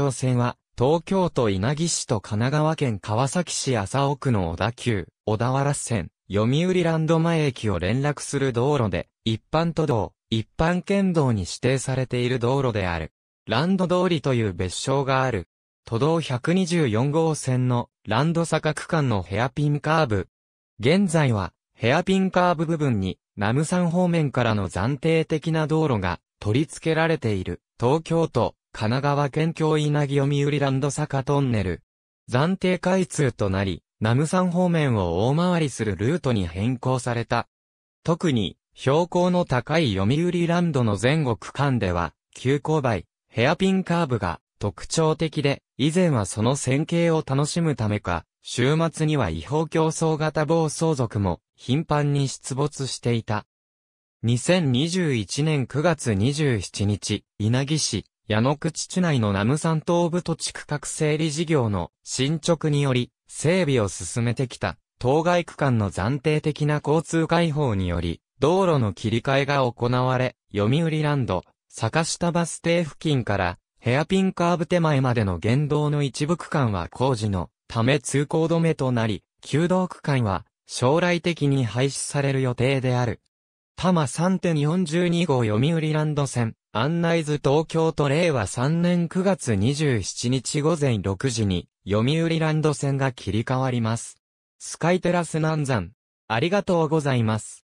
京線は、東京都稲城市と神奈川県川崎市麻生区の小田急、小田原線、読売ランド前駅を連絡する道路で、一般都道、一般県道に指定されている道路である。ランド通りという別称がある。都道124号線のランド坂区間のヘアピンカーブ。現在は、ヘアピンカーブ部分に、ナム山方面からの暫定的な道路が取り付けられている、東京都神奈川県境稲城読売ランド坂トンネル。暫定開通となり、南無山方面を大回りするルートに変更された。特に、標高の高い読売ランドの前後区間では、急勾配、ヘアピンカーブが特徴的で、以前はその線形を楽しむためか、週末には違法競争型暴走族も頻繁に出没していた。2021年9月27日、稲城市、矢野口地内の南無山東部土地区画整理事業の進捗により、整備を進めてきた、当該区間の暫定的な交通開放により、道路の切り替えが行われ、読売ランド、坂下バス停付近から、ヘアピンカーブ手前までの原道の一部区間は工事のため通行止めとなり、旧道区間は将来的に廃止される予定である。多摩3.42号読売ランド線、案内図東京と令和3年9月27日午前6時に、読売ランド線が切り替わります。スカイテラス南山、ありがとうございます。